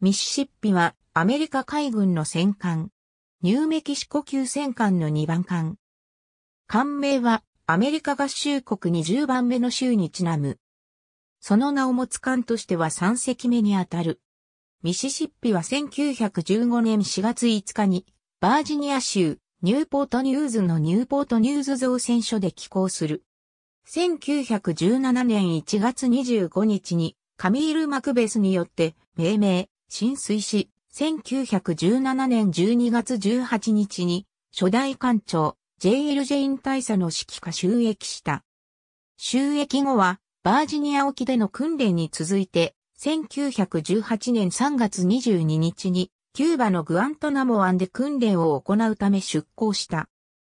ミシシッピはアメリカ海軍の戦艦。ニューメキシコ級戦艦の2番艦。艦名はアメリカ合衆国2 0番目の州にちなむ。その名を持つ艦としては3隻目にあたる。ミシシッピは1915年4月5日にバージニア州ニューポートニューズのニューポートニューズ造船所で寄港する。1917年1月25日にカミール・マクベスによって命名、浸水し、1917年12月18日に、初代艦長、JLJ ン大佐の指揮下収益した。収益後は、バージニア沖での訓練に続いて、1918年3月22日に、キューバのグアントナモ湾で訓練を行うため出港した。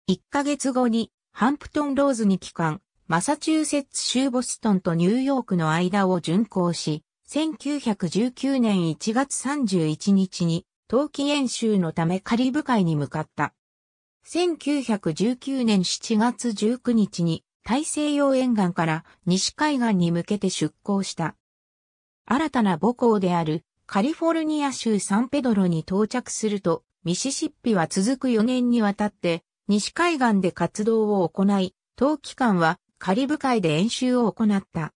1ヶ月後に、ハンプトンローズに帰還、マサチューセッツ州ボストンとニューヨークの間を巡航し、1919年1月31日に冬季演習のためカリブ海に向かった。1919年7月19日に大西洋沿岸から西海岸に向けて出港した。新たな母校であるカリフォルニア州サンペドロに到着すると、ミシシッピは続く4年にわたって西海岸で活動を行い、冬期間はカリブ海で演習を行った。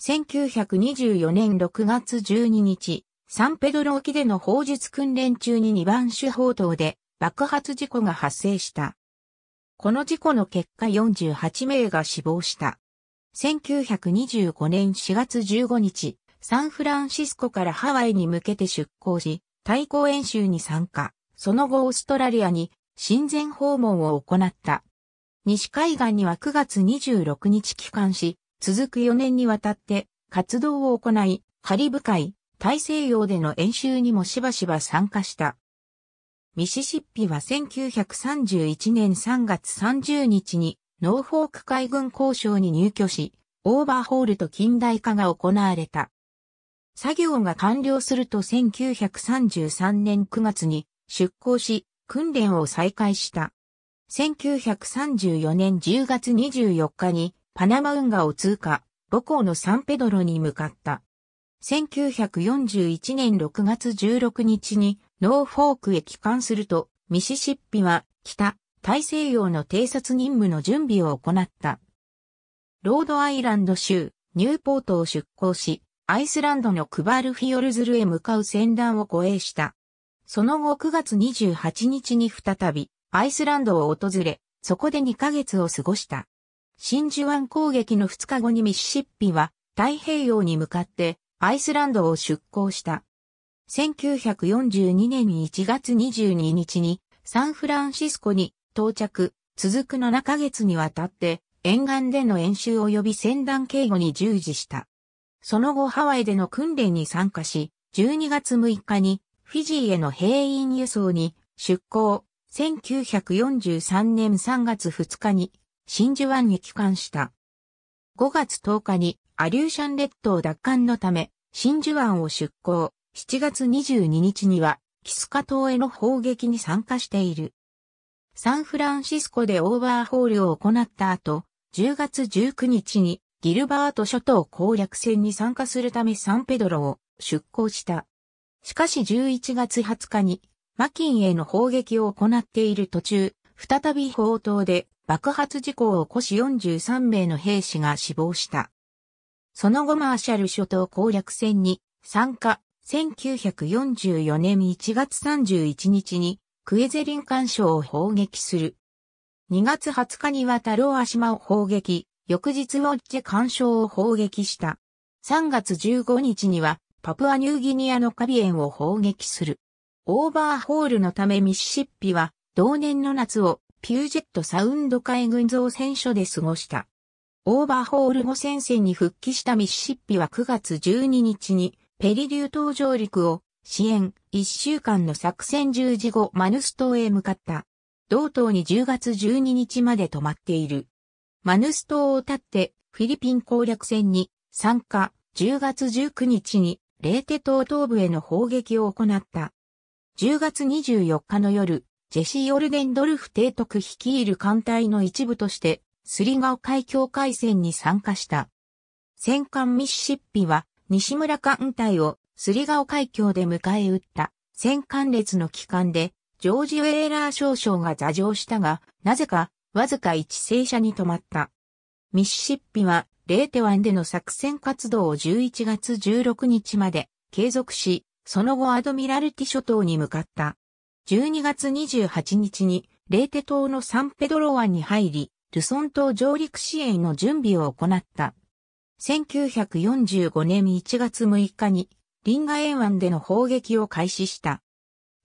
1924年6月12日、サンペドロ沖での砲術訓練中に2番手砲塔で爆発事故が発生した。この事故の結果48名が死亡した。1925年4月15日、サンフランシスコからハワイに向けて出港し、対抗演習に参加、その後オーストラリアに親善訪問を行った。西海岸には9月26日帰還し、続く4年にわたって活動を行い、カリブ海、大西洋での演習にもしばしば参加した。ミシシッピは1931年3月30日にノーフォーク海軍交渉に入居し、オーバーホールと近代化が行われた。作業が完了すると1933年9月に出港し、訓練を再開した。1934年10月24日にパナマ運河を通過、母校のサンペドロに向かった。1941年6月16日にノーフォークへ帰還すると、ミシシッピは北、大西洋の偵察任務の準備を行った。ロードアイランド州、ニューポートを出港し、アイスランドのクバルフィヨルズルへ向かう船団を護衛した。その後9月28日に再び、アイスランドを訪れ、そこで2ヶ月を過ごした。真珠湾攻撃の2日後にミシシッピは太平洋に向かってアイスランドを出港した。1942年1月22日にサンフランシスコに到着、続く7ヶ月にわたって沿岸での演習及び船団警護に従事した。その後ハワイでの訓練に参加し、12月6日にフィジーへの兵員輸送に出港、1943年3月2日に真珠湾に帰還した。5月10日にアリューシャン列島奪還のため、真珠湾を出港、7月22日には、キスカ島への砲撃に参加している。サンフランシスコでオーバーホールを行った後、10月19日にギルバート諸島攻略戦に参加するためサンペドロを出港した。しかし11月20日にマキンへの砲撃を行っている途中、再び砲塔で爆発事故を起こし43名の兵士が死亡した。その後マーシャル諸島攻略戦に参加、1944年1月31日にクエゼリン干渉を砲撃する。2月20日にはタローア島を砲撃、翌日ウォッチェ干渉を砲撃した。3月15日にはパプアニューギニアのカビエンを砲撃する。オーバーホールのためミシシッピは同年の夏をピュージェットサウンド海軍造船所で過ごした。オーバーホール後戦線に復帰したミシシッピは9月12日にペリリュー島上陸を支援1週間の作戦十字後マヌス島へ向かった。同島に10月12日まで泊まっている。マヌス島を立ってフィリピン攻略戦に参加10月19日にレーテ島東部への砲撃を行った。10月24日の夜、ジェシー・オルデンドルフ提督率いる艦隊の一部として、スリガオ海峡海戦に参加した。戦艦ミシシッピは、西村艦隊をスリガオ海峡で迎え撃った、戦艦列の機関で、ジョージ・ウェーラー少将が座上したが、なぜか、わずか一戦車に止まった。ミシシッピは、レーテ湾での作戦活動を11月16日まで継続し、その後アドミラルティ諸島に向かった。12月28日にレーテ島のサンペドロ湾に入り、ルソン島上陸支援の準備を行った。1945年1月6日にリンガ沿湾での砲撃を開始した。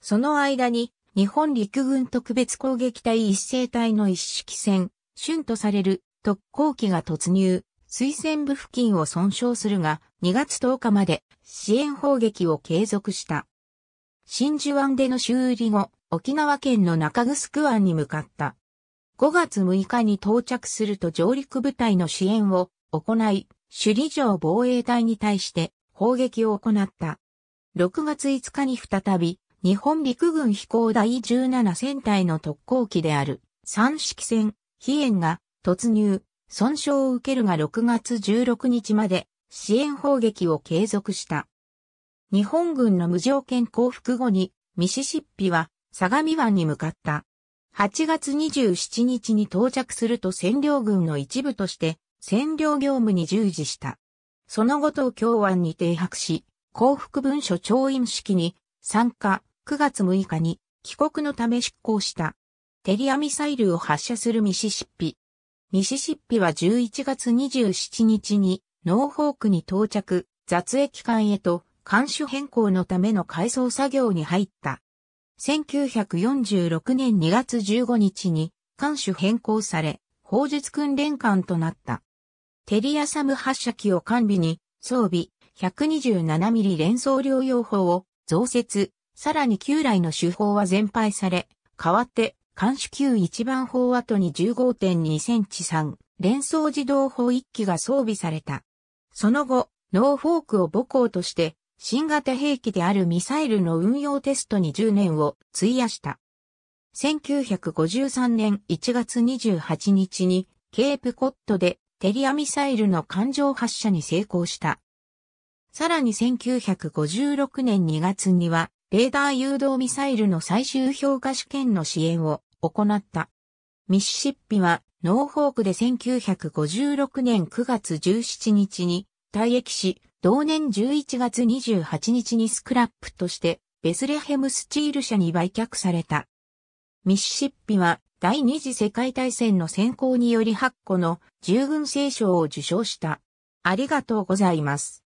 その間に日本陸軍特別攻撃隊一斉隊の一式戦、春とされる特攻機が突入、推薦部付近を損傷するが2月10日まで支援砲撃を継続した。真珠湾での修理後、沖縄県の中城湾に向かった。5月6日に到着すると上陸部隊の支援を行い、首里城防衛隊に対して砲撃を行った。6月5日に再び、日本陸軍飛行第17戦隊の特攻機である三式戦、飛燕が突入、損傷を受けるが6月16日まで支援砲撃を継続した。日本軍の無条件降伏後に、ミシシッピは相模湾に向かった。8月27日に到着すると占領軍の一部として占領業務に従事した。その後東京湾に停泊し、降伏文書調印式に参加、9月6日に帰国のため出港した。テリアミサイルを発射するミシシッピ。ミシシッピは11月27日にノーホークに到着、雑液艦へと監視変更のための改装作業に入った。1946年2月15日に監視変更され、砲術訓練艦となった。テリアサム発射機を完備に装備 127mm 連装療養砲を増設、さらに旧来の手法は全廃され、代わって監視級一番砲跡に15.2センチ3連装自動砲1機が装備された。その後、ノーフォークを母校として新型兵器であるミサイルの運用テストに10年を費やした。1953年1月28日にケープコットでテリアミサイルの艦上発射に成功した。さらに1956年2月にはレーダー誘導ミサイルの最終評価試験の支援を行った。ミシシッピはノーフォークで1956年9月17日に退役し、同年11月28日にスクラップとしてベスレヘムスチール社に売却された。ミシシッピは第二次世界大戦の先行により8個の従軍聖賞を受賞した。ありがとうございます。